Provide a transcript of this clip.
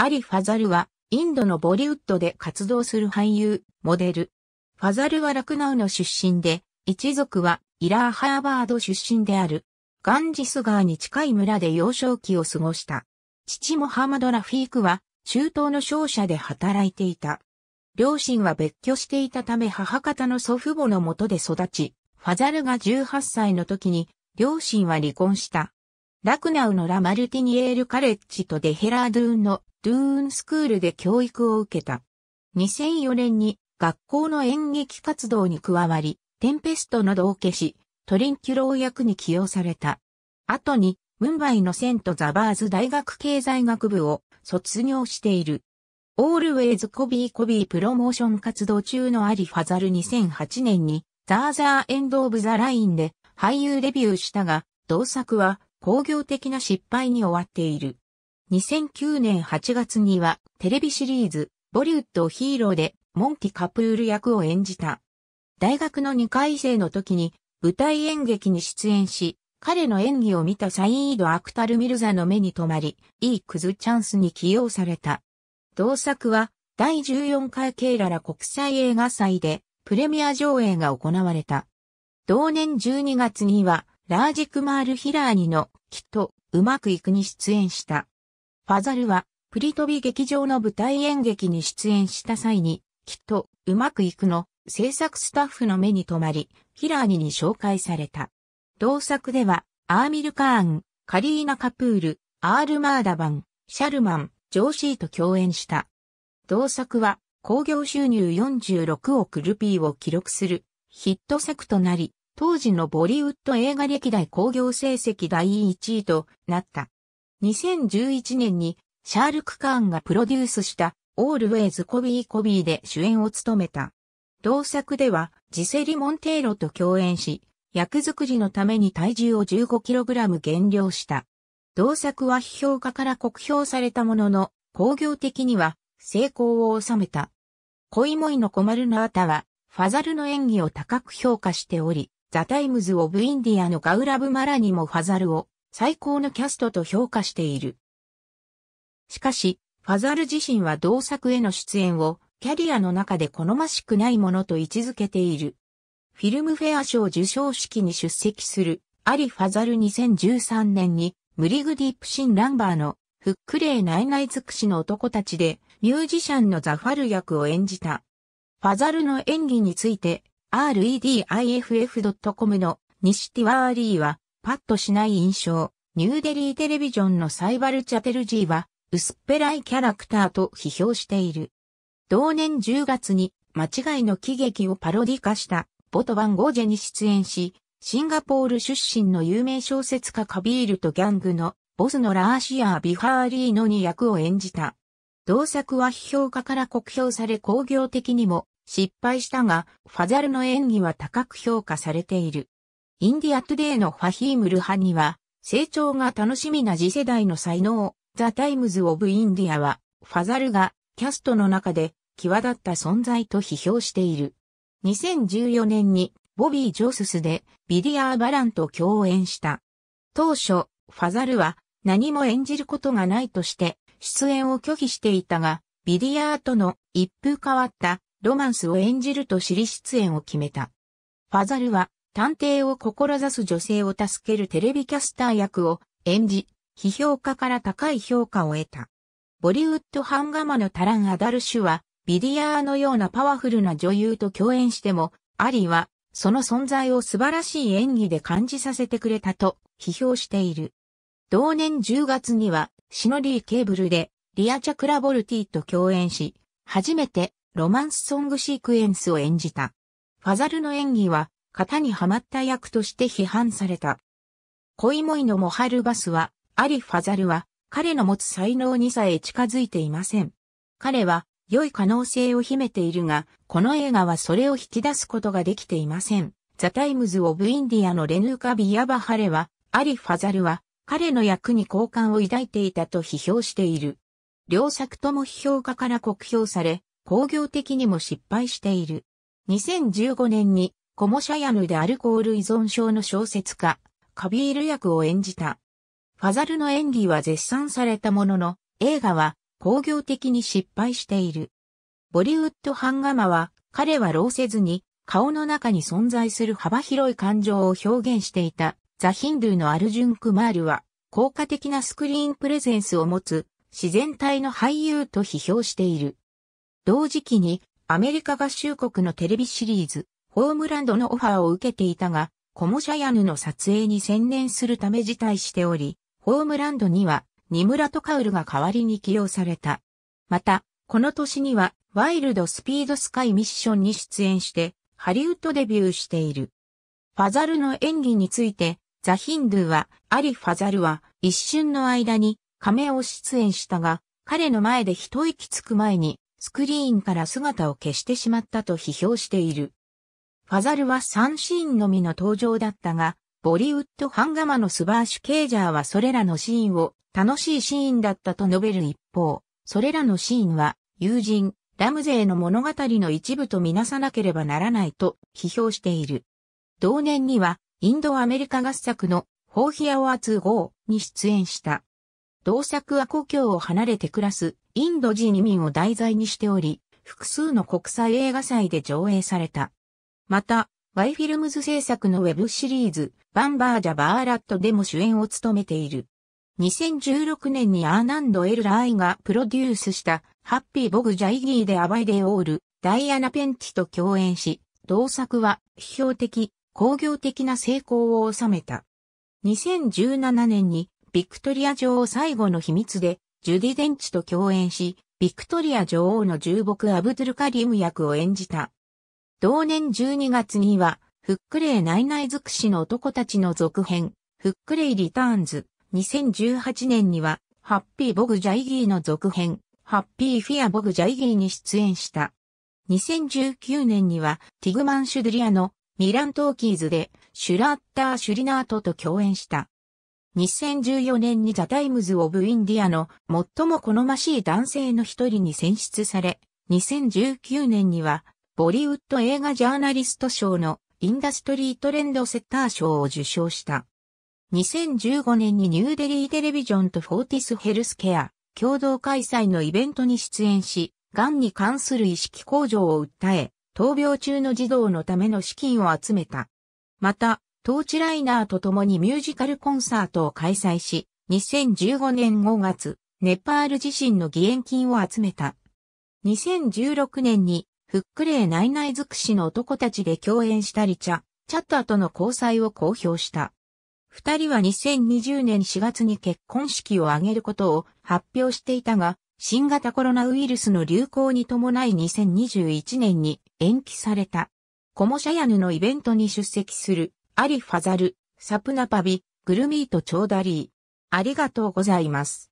アリ・ファザルは、インドのボリウッドで活動する俳優、モデル。ファザルはラクナウの出身で、一族はイラーハーバード出身である。ガンジス川に近い村で幼少期を過ごした。父モハマド・ラフィークは中東の商社で働いていた。両親は別居していたため母方の祖父母のもとで育ち、ファザルが18歳の時に両親は離婚した。ラクナウのラ・マルティニエール・カレッジとデヘラードゥーンのドゥーンスクールで教育を受けた。2004年に学校の演劇活動に加わり、テンペストなどを消し、トリンキュロー役に起用された。後に、ムンバイのセント・ザバーズ大学経済学部を卒業している。オールウェイズ・コビー・コビープロモーション活動中のアリ・ファザル2008年に、ザーザー・エンド・オブ・ザ・ラインで俳優デビューしたが、同作は工業的な失敗に終わっている。2009年8月にはテレビシリーズボリウッドヒーローでモンティ・カプール役を演じた。大学の2回生の時に舞台演劇に出演し、彼の演技を見たサイード・アクタル・ミルザの目に留まり、いいクズチャンスに起用された。同作は第14回ケイララ国際映画祭でプレミア上映が行われた。同年12月にはラージクマール・ヒラーニのきっとうまくいくに出演した。ファザルは、プリトビ劇場の舞台演劇に出演した際に、きっと、うまくいくの、制作スタッフの目に留まり、ヒラーニに紹介された。同作では、アーミル・カーン、カリーナ・カプール、アール・マーダバン、シャルマン、ジョーシーと共演した。同作は、興行収入46億ルピーを記録するヒット作となり、当時のボリウッド映画歴代興行成績第1位となった。2011年にシャールク・カーンがプロデュースしたオールウェイズ・コビー・コビーで主演を務めた。同作ではジセリ・モンテーロと共演し、役作りのために体重を 15kg 減量した。同作は批評家から酷評されたものの、工業的には成功を収めた。恋もいの困るのあたは、ファザルの演技を高く評価しており、ザ・タイムズ・オブ・インディアのガウラブ・マラにもファザルを最高のキャストと評価している。しかし、ファザル自身は同作への出演をキャリアの中で好ましくないものと位置づけている。フィルムフェア賞受賞式に出席するアリ・ファザル2013年にムリグディプシン・ランバーのフックレイナイナイ尽くしの男たちでミュージシャンのザファル役を演じた。ファザルの演技について rediff.com の西ティワーリーはパッとしない印象、ニューデリーテレビジョンのサイバル・チャテルジーは、薄っぺらいキャラクターと批評している。同年10月に、間違いの喜劇をパロディ化した、ボトバン・ゴージェに出演し、シンガポール出身の有名小説家カビールとギャングの、ボスのラーシアー・ビハーリーノに役を演じた。同作は批評家から酷評され工業的にも失敗したが、ファザルの演技は高く評価されている。インディアトゥデイのファヒーム・ルハニは、成長が楽しみな次世代の才能、ザ・タイムズ・オブ・インディアは、ファザルがキャストの中で際立った存在と批評している。2014年にボビー・ジョススでビディアー・バランと共演した。当初、ファザルは何も演じることがないとして出演を拒否していたが、ビディアーとの一風変わったロマンスを演じると知り出演を決めた。ファザルは探偵を志す女性を助けるテレビキャスター役を演じ、批評家から高い評価を得た。ボリウッドハンガマのタラン・アダルシュは、ビディアーのようなパワフルな女優と共演しても、アリは、その存在を素晴らしい演技で感じさせてくれたと、批評している。同年10月には、シノリー・ケーブルで、リア・チャクラ・ボルティと共演し、初めて、ロマンスソングシークエンスを演じた。ファザルの演技は、型にはまった役として批判された。恋もいのモハルバスは、アリ・ファザルは、彼の持つ才能にさえ近づいていません。彼は、良い可能性を秘めているが、この映画はそれを引き出すことができていません。ザ・タイムズ・オブ・インディアのレヌーカ・ビヤバハレは、アリ・ファザルは、彼の役に好感を抱いていたと批評している。両作とも批評家から酷評され、工業的にも失敗している。2015年にコモシャヤヌでアルコール依存症の小説家、カビール役を演じた。ファザルの演技は絶賛されたものの、映画は工業的に失敗している。ボリウッドハンガマは、彼は老せずに、顔の中に存在する幅広い感情を表現していた、ザ・ヒンドゥーのアルジュン・クマールは、効果的なスクリーンプレゼンスを持つ、自然体の俳優と批評している。同時期に、アメリカ合衆国のテレビシリーズ、ホームランドのオファーを受けていたが、コモシャヤヌの撮影に専念するため辞退しており、ホームランドには、ニムラとカウルが代わりに起用された。また、この年には、ワイルドスピードスカイミッションに出演して、ハリウッドデビューしている。ファザルの演技について、ザ・ヒンドゥーは、アリ・ファザルは、一瞬の間に、仮面を出演したが、彼の前で一息つく前に、スクリーンから姿を消してしまったと批評している。ファザルは3シーンのみの登場だったが、ボリウッドハンガマのスバーシュ・ケージャーはそれらのシーンを楽しいシーンだったと述べる一方、それらのシーンは友人、ラムゼーの物語の一部とみなさなければならないと批評している。同年にはインドアメリカ合作のホーヒアオアツゴーに出演した。同作は故郷を離れて暮らすインド人移民を題材にしており、複数の国際映画祭で上映された。また、ワイフィルムズ制作のウェブシリーズ、バンバージャ・バーラットでも主演を務めている。2016年にアーナンド・エル・ライがプロデュースした、ハッピー・ボグ・ジャイギーでアバイ・デ・オール、ダイアナ・ペンチと共演し、同作は、批評的、工業的な成功を収めた。2017年に、ビクトリア女王最後の秘密で、ジュディ・デンチと共演し、ビクトリア女王の重木アブドゥルカリム役を演じた。同年12月には、フックレイ内内尽くしの男たちの続編、フックレイリターンズ。2018年には、ハッピーボグジャイギーの続編、ハッピーフィアボグジャイギーに出演した。2019年には、ティグマン・シュドリアのミラン・トーキーズで、シュラッター・シュリナートと共演した。2014年にザ・タイムズ・オブ・インディアの最も好ましい男性の一人に選出され、2019年にはボリウッド映画ジャーナリスト賞のインダストリートレンドセッター賞を受賞した。2015年にニューデリーテレビジョンとフォーティスヘルスケア共同開催のイベントに出演し、がんに関する意識向上を訴え、闘病中の児童のための資金を集めた。また、トーチライナーと共にミュージカルコンサートを開催し、2015年5月、ネパール自身の義援金を集めた。2016年にフックレいない尽くしの男たちで共演したリチャ、チャッターとの交際を公表した。二人は2020年4月に結婚式を挙げることを発表していたが、新型コロナウイルスの流行に伴い2021年に延期された。コモシャヤヌのイベントに出席するアリファザル、サプナパビ、グルミートチョーダリー。ありがとうございます。